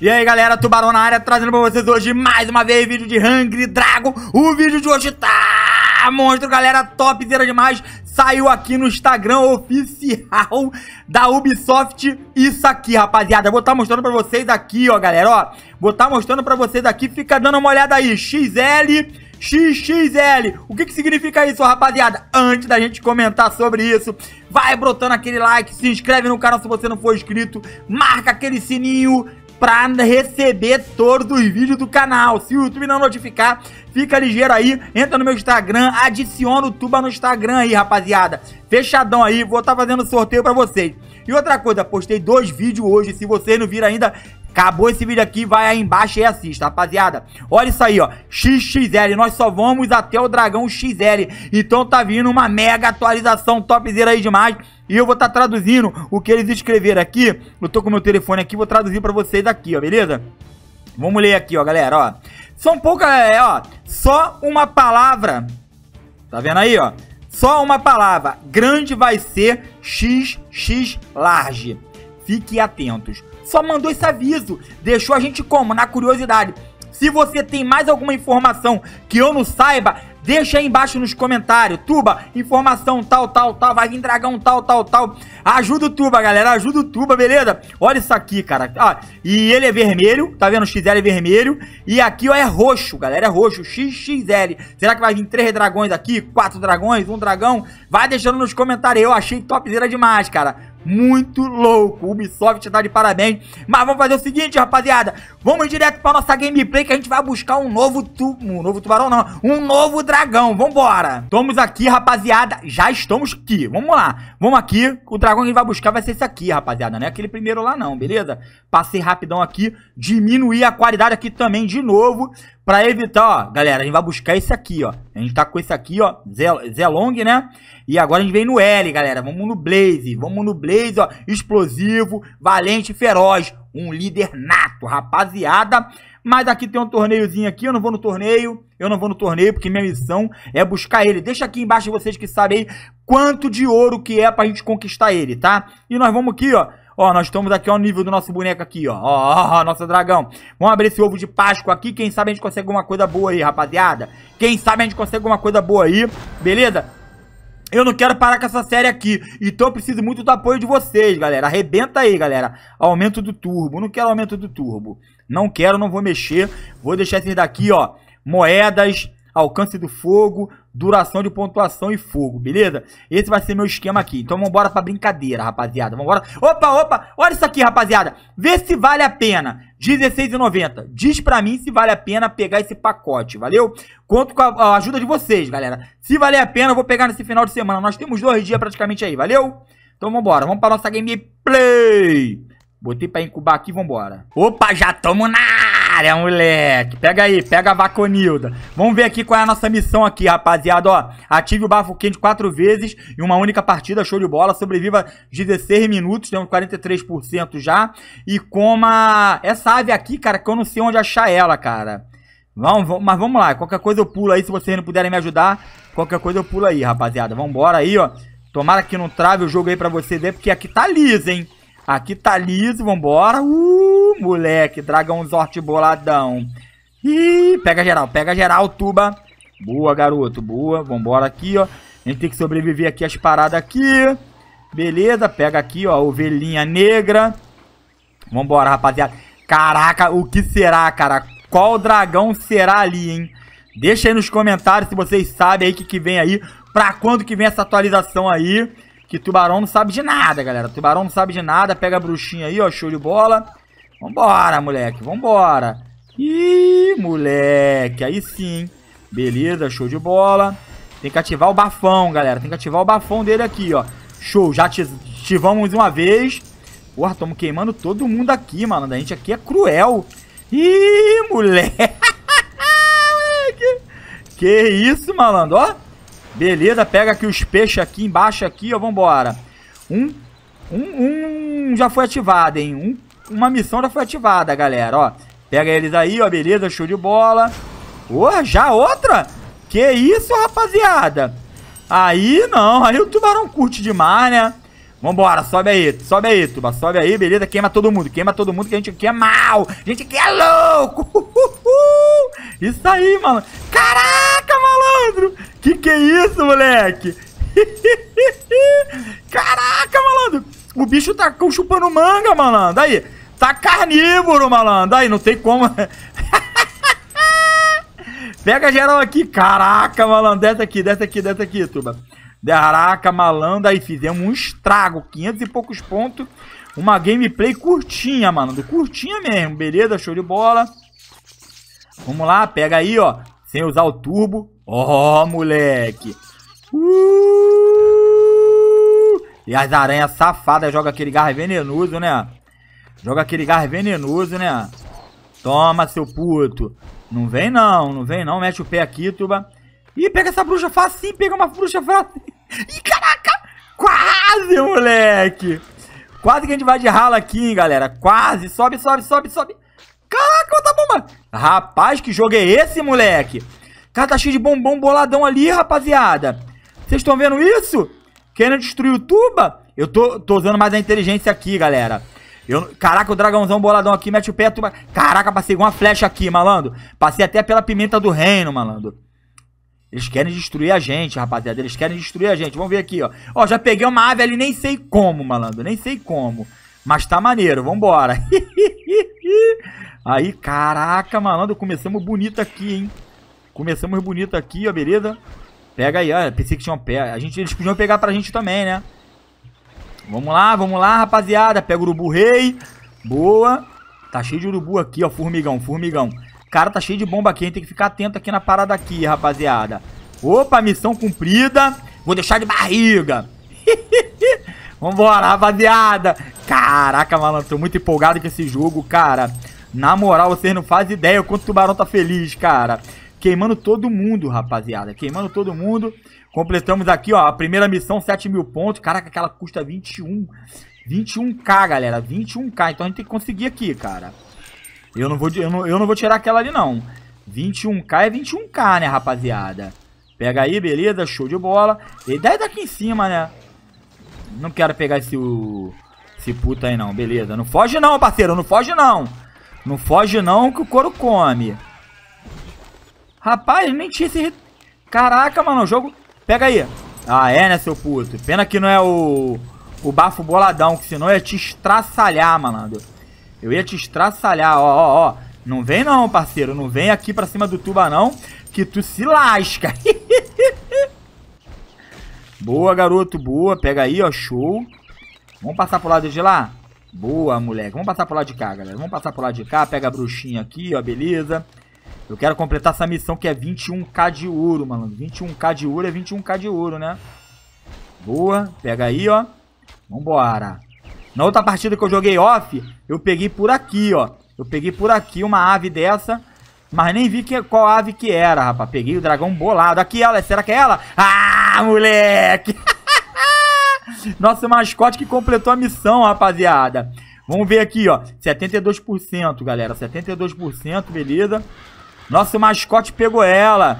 E aí galera, Tubarão na área, trazendo pra vocês hoje mais uma vez vídeo de Hungry Dragon O vídeo de hoje tá monstro galera, topzera demais Saiu aqui no Instagram oficial da Ubisoft Isso aqui rapaziada, vou estar tá mostrando pra vocês aqui ó galera ó, Vou estar tá mostrando pra vocês aqui, fica dando uma olhada aí XL XXL. O que, que significa isso, rapaziada? Antes da gente comentar sobre isso, vai brotando aquele like, se inscreve no canal se você não for inscrito, marca aquele sininho, pra receber todos os vídeos do canal. Se o YouTube não notificar, fica ligeiro aí, entra no meu Instagram, adiciona o Tuba no Instagram aí, rapaziada. Fechadão aí, vou estar tá fazendo sorteio para vocês. E outra coisa, postei dois vídeos hoje, se vocês não viram ainda, Acabou esse vídeo aqui, vai aí embaixo e assista, rapaziada. Olha isso aí, ó. XXL. Nós só vamos até o Dragão XL. Então tá vindo uma mega atualização topzera aí demais. E eu vou estar tá traduzindo o que eles escreveram aqui. Eu tô com meu telefone aqui, vou traduzir pra vocês aqui, ó, beleza? Vamos ler aqui, ó, galera, ó. São poucas, é, ó. Só uma palavra. Tá vendo aí, ó? Só uma palavra. Grande vai ser XX large. atentos só mandou esse aviso. Deixou a gente como? Na curiosidade. Se você tem mais alguma informação que eu não saiba, deixa aí embaixo nos comentários. Tuba, informação tal, tal, tal, vai vir dragão tal, tal, tal. Ajuda o Tuba, galera, ajuda o Tuba, beleza? Olha isso aqui, cara. Ah, e ele é vermelho, tá vendo? O XL é vermelho. E aqui, ó, é roxo, galera, é roxo, XXL. Será que vai vir três dragões aqui? Quatro dragões? Um dragão? Vai deixando nos comentários, eu achei topzera demais, cara muito louco. Ubisoft tá de parabéns. Mas vamos fazer o seguinte, rapaziada. Vamos direto pra nossa gameplay que a gente vai buscar um novo tu... Um novo tubarão, não. Um novo dragão. Vambora. Estamos aqui, rapaziada. Já estamos aqui. Vamos lá. Vamos aqui. O dragão que a gente vai buscar vai ser esse aqui, rapaziada. Não é aquele primeiro lá, não, beleza? Passei rapidão aqui. Diminuir a qualidade aqui também de novo. Pra evitar, ó, galera, a gente vai buscar esse aqui, ó. A gente tá com esse aqui, ó, Zelong, né? E agora a gente vem no L, galera. Vamos no Blaze, vamos no Blaze, ó. Explosivo, valente, feroz. Um líder nato, rapaziada. Mas aqui tem um torneiozinho aqui, eu não vou no torneio, eu não vou no torneio, porque minha missão é buscar ele. Deixa aqui embaixo vocês que sabem aí quanto de ouro que é pra gente conquistar ele, tá? E nós vamos aqui, ó, Ó, nós estamos aqui, ó, o nível do nosso boneco aqui, ó. Ó, ó, nosso dragão. Vamos abrir esse ovo de Páscoa aqui. Quem sabe a gente consegue alguma coisa boa aí, rapaziada. Quem sabe a gente consegue alguma coisa boa aí, beleza? Eu não quero parar com essa série aqui, então eu preciso muito do apoio de vocês, galera. Arrebenta aí, galera. Aumento do turbo. Não quero aumento do turbo. Não quero, não vou mexer. Vou deixar esses daqui, ó. Moedas alcance do fogo, duração de pontuação e fogo, beleza? Esse vai ser meu esquema aqui. Então vambora pra brincadeira, rapaziada. Vambora. Opa, opa, olha isso aqui, rapaziada. Vê se vale a pena. R$16,90. Diz pra mim se vale a pena pegar esse pacote, valeu? Conto com a ajuda de vocês, galera. Se vale a pena, eu vou pegar nesse final de semana. Nós temos dois dias praticamente aí, valeu? Então vambora, vamos pra nossa gameplay. Botei pra incubar aqui, vambora. Opa, já tamo na área, é moleque. Pega aí, pega a Vaconilda. Vamos ver aqui qual é a nossa missão aqui, rapaziada. Ó, ative o bafo quente quatro vezes em uma única partida. Show de bola. Sobreviva 16 minutos. Temos 43% já. E coma essa ave aqui, cara, que eu não sei onde achar ela, cara. Vamos, vamos, mas vamos lá. Qualquer coisa eu pulo aí. Se vocês não puderem me ajudar, qualquer coisa eu pulo aí, rapaziada. Vambora aí, ó. Tomara que não trave o jogo aí pra vocês porque aqui tá liso, hein. Aqui tá liso, vambora. Uh, moleque, dragão Zort boladão. Ih, pega geral, pega geral, tuba. Boa, garoto, boa. Vambora aqui, ó. A gente tem que sobreviver aqui as paradas aqui. Beleza, pega aqui, ó, ovelhinha negra. Vambora, rapaziada. Caraca, o que será, cara? Qual dragão será ali, hein? Deixa aí nos comentários se vocês sabem aí o que, que vem aí. Pra quando que vem essa atualização aí. Que tubarão não sabe de nada, galera. Tubarão não sabe de nada. Pega a bruxinha aí, ó. Show de bola. Vambora, moleque. Vambora. Ih, moleque. Aí sim. Beleza, show de bola. Tem que ativar o bafão, galera. Tem que ativar o bafão dele aqui, ó. Show, já ativamos uma vez. Porra, estamos queimando todo mundo aqui, mano. A gente aqui é cruel. Ih, moleque. que isso, malandro, ó. Beleza, pega aqui os peixes aqui embaixo aqui, ó, vambora. Um, um, um já foi ativado, hein? Um, uma missão já foi ativada, galera, ó. Pega eles aí, ó, beleza, show de bola. Ô, oh, já outra? Que isso, rapaziada? Aí não, aí o tubarão curte demais, né? Vambora, sobe aí, sobe aí, tuba, sobe aí, beleza, queima todo mundo, queima todo mundo que a gente aqui é mal, a gente aqui é louco, Isso aí, mano, Caraca! malandro! Que que é isso, moleque? Caraca, malandro! O bicho tá chupando manga, malandro. Aí, tá carnívoro, malandro. Aí, não tem como. Pega geral aqui. Caraca, malandro. Desce aqui, desce aqui, desce aqui, turma. Caraca, malandro. Aí, fizemos um estrago. 500 e poucos pontos. Uma gameplay curtinha, malandro. Curtinha mesmo. Beleza, show de bola. Vamos lá, pega aí, ó. Sem usar o turbo. Ó, oh, moleque. Uh! E as aranhas safadas jogam aquele gás venenoso, né? Joga aquele gás venenoso, né? Toma, seu puto. Não vem não, não vem não. Mete o pé aqui, tuba. Ih, pega essa bruxa facinho, pega uma bruxa facinho. Ih, caraca! Quase, moleque! Quase que a gente vai de rala aqui, hein, galera. Quase. Sobe, sobe, sobe, sobe. Caraca, bom, bomba. Rapaz, que jogo é esse, moleque? cara tá cheio de bombom boladão ali, rapaziada. Vocês estão vendo isso? Querendo destruir o tuba? Eu tô, tô usando mais a inteligência aqui, galera. Eu, caraca, o dragãozão boladão aqui mete o pé. Tuba. Caraca, passei uma flecha aqui, malandro. Passei até pela pimenta do reino, malandro. Eles querem destruir a gente, rapaziada. Eles querem destruir a gente. Vamos ver aqui, ó. Ó, já peguei uma ave ali, nem sei como, malandro. Nem sei como. Mas tá maneiro, vambora. Aí, caraca, malandro, começamos bonito aqui, hein. Começamos bonito aqui, ó, beleza? Pega aí, ó. Pensei que um pé. A gente, eles podiam pegar pra gente também, né? Vamos lá, vamos lá, rapaziada. Pega o urubu rei. Boa. Tá cheio de urubu aqui, ó. Formigão, formigão. Cara, tá cheio de bomba aqui. A gente tem que ficar atento aqui na parada aqui, rapaziada. Opa, missão cumprida. Vou deixar de barriga. Vambora, rapaziada. Caraca, malandro. Tô muito empolgado com esse jogo, cara. Na moral, vocês não fazem ideia o quanto o tubarão tá feliz, cara. Queimando todo mundo, rapaziada. Queimando todo mundo. Completamos aqui, ó, a primeira missão, 7 mil pontos. Caraca, aquela custa 21. 21k, galera. 21k. Então a gente tem que conseguir aqui, cara. Eu não vou, eu não, eu não vou tirar aquela ali, não. 21k é 21k, né, rapaziada? Pega aí, beleza. Show de bola. E 10 daqui em cima, né? Não quero pegar esse... Esse puta aí, não. Beleza. Não foge, não, parceiro. Não foge, não. Não foge, não, que o couro come. Rapaz, nem tinha esse... Caraca, mano, o jogo... Pega aí. Ah, é, né, seu puto? Pena que não é o... O bafo boladão, que senão eu ia te estraçalhar, malandro. Eu ia te estraçalhar, ó, ó, ó. Não vem não, parceiro. Não vem aqui pra cima do tuba, não. Que tu se lasca. boa, garoto, boa. Pega aí, ó, show. Vamos passar pro lado de lá? Boa, moleque. Vamos passar pro lado de cá, galera. Vamos passar pro lado de cá. Pega a bruxinha aqui, ó, beleza. Beleza. Eu quero completar essa missão que é 21k de ouro, mano. 21k de ouro é 21k de ouro, né? Boa. Pega aí, ó. Vambora. Na outra partida que eu joguei off, eu peguei por aqui, ó. Eu peguei por aqui uma ave dessa. Mas nem vi que, qual ave que era, rapaz. Peguei o dragão bolado. Aqui ela, será que é ela? Ah, moleque! Nosso mascote que completou a missão, rapaziada. Vamos ver aqui, ó. 72%, galera. 72%, beleza. Nosso mascote pegou ela.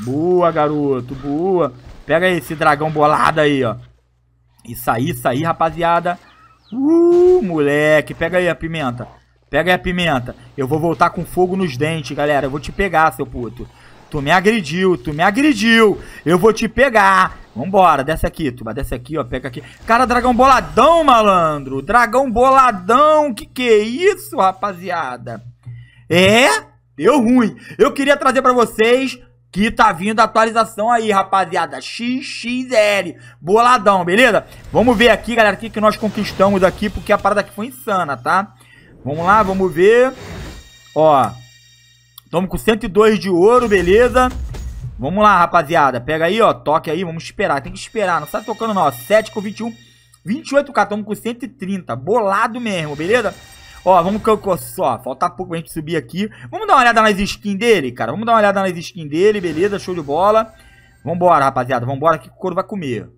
Boa, garoto, boa. Pega esse dragão bolado aí, ó. Isso aí, isso aí, rapaziada. Uh, moleque. Pega aí a pimenta. Pega aí a pimenta. Eu vou voltar com fogo nos dentes, galera. Eu vou te pegar, seu puto. Tu me agrediu, tu me agrediu. Eu vou te pegar. Vambora, desce aqui, tu vai desce aqui, ó, pega aqui. Cara, dragão boladão, malandro. Dragão boladão, que que é isso, rapaziada? É? Eu ruim. Eu queria trazer para vocês que tá vindo a atualização aí, rapaziada. XXL. Boladão, beleza? Vamos ver aqui, galera, o que, que nós conquistamos aqui, porque a parada aqui foi insana, tá? Vamos lá, vamos ver. Ó. Estamos com 102 de ouro, beleza? Vamos lá, rapaziada. Pega aí, ó. Toque aí, vamos esperar. Tem que esperar. Não sai tocando, não. Ó, 7 com 21. 28k, estamos com 130. Bolado mesmo, beleza? Ó, vamos que eu... Só, falta pouco pra gente subir aqui. Vamos dar uma olhada nas skins dele, cara. Vamos dar uma olhada nas skins dele, beleza, show de bola. Vambora, rapaziada, vambora que o couro vai comer.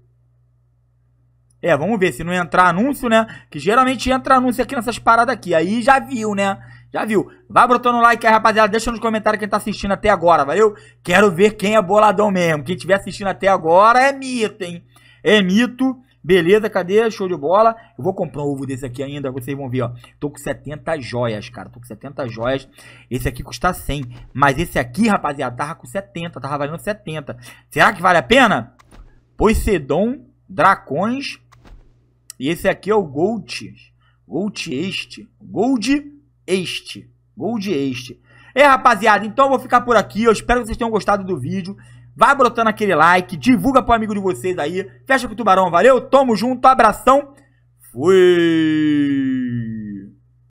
É, vamos ver se não entrar anúncio, né? Que geralmente entra anúncio aqui nessas paradas aqui. Aí já viu, né? Já viu. Vai botando o like aí, rapaziada. Deixa nos comentários quem tá assistindo até agora, valeu? Quero ver quem é boladão mesmo. Quem tiver assistindo até agora é mito, hein? É mito. Beleza, cadê? Show de bola. Eu vou comprar um ovo desse aqui ainda, vocês vão ver, ó. Tô com 70 joias, cara. Tô com 70 joias. Esse aqui custa 100. Mas esse aqui, rapaziada, tava com 70. Tava valendo 70. Será que vale a pena? Poseidon, Dracões. E esse aqui é o Gold. Gold este. Gold este. Gold este. É, rapaziada, então eu vou ficar por aqui. Eu espero que vocês tenham gostado do vídeo. Vai brotando aquele like, divulga pro amigo de vocês aí. Fecha com o tubarão, valeu? Tamo junto, abração. Fui!